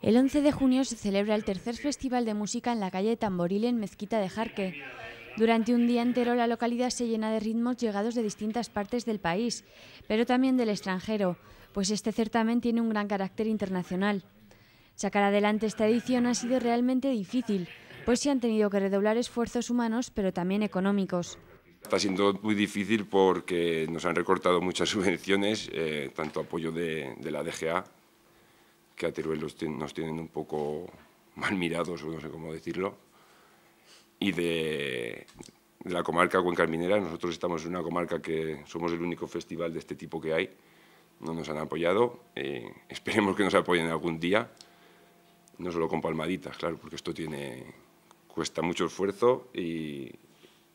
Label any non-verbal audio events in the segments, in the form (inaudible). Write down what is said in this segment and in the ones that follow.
El 11 de junio se celebra el tercer festival de música en la calle Tamboril en Mezquita de Jarque. Durante un día entero la localidad se llena de ritmos llegados de distintas partes del país, pero también del extranjero, pues este certamen tiene un gran carácter internacional. Sacar adelante esta edición ha sido realmente difícil, pues se han tenido que redoblar esfuerzos humanos, pero también económicos. Está siendo muy difícil porque nos han recortado muchas (laughs) subvenciones, eh, tanto apoyo de la DGA que a Teruel nos tienen un poco (laughs) mal mirados, o no sé cómo decirlo, y de, la comarca Cuenca Minera. Nosotros estamos en una comarca que somos el único festival de este tipo que hay. No nos han apoyado. Eh, esperemos que nos apoyen algún día. No solo con palmaditas, claro, porque esto tiene, cuesta mucho esfuerzo y,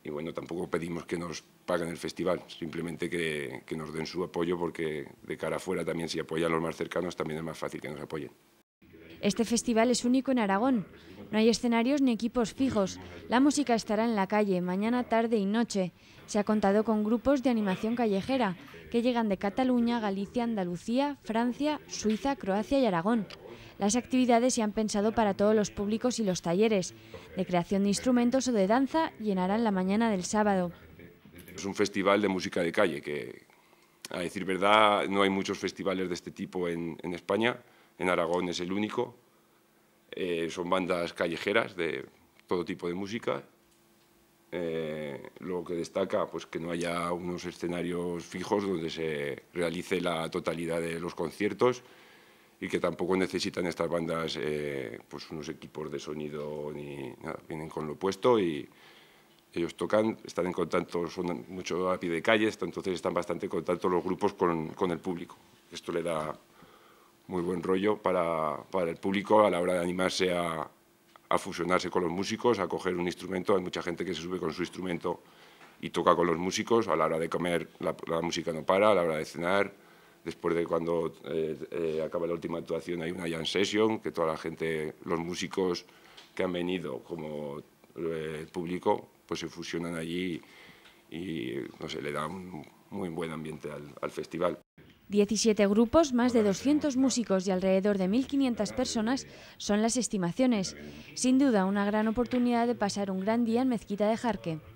y bueno, tampoco pedimos que nos paguen el festival, simplemente que, que nos den su apoyo porque de cara afuera también si apoyan los más cercanos también es más fácil que nos apoyen. Este festival es único en Aragón. No hay escenarios ni equipos fijos. La música estará en la calle mañana, tarde y noche. Se ha contado con grupos de animación callejera que llegan de Cataluña, Galicia, Andalucía, Francia, Suiza, Croacia y Aragón. Las actividades se han pensado para todos los públicos y los talleres, de creación de instrumentos o de danza, llenarán la mañana del sábado. Es un festival de música de calle, que a decir verdad no hay muchos festivales de este tipo en, en España en Aragón es el único. Eh, son bandas callejeras de todo tipo de música. Eh, lo que destaca, pues que no haya unos escenarios fijos donde se realice la totalidad de los conciertos y que tampoco necesitan estas bandas eh, pues unos equipos de sonido ni vienen con lo puesto y ellos tocan, están en contacto, son mucho a pie de calle, entonces están bastante en contacto los grupos con el público. Esto le da muy buen rollo para, el público a la hora de animarse a, a fusionarse con los músicos, a coger un instrumento. Hay mucha gente que se sube con su instrumento y toca con los músicos. A la hora de comer la, música no para, a la hora de cenar. Después de cuando eh, eh, acaba la última actuación hay una jam session, que toda la gente, los músicos que han venido como eh, el público, pues se fusionan allí y, no sé, le da un muy buen ambiente al festival. 17 grupos, más de 200 músicos y alrededor de 1.500 personas son las estimaciones. Sin duda, una gran oportunidad de pasar un gran día en Mezquita de Jarque.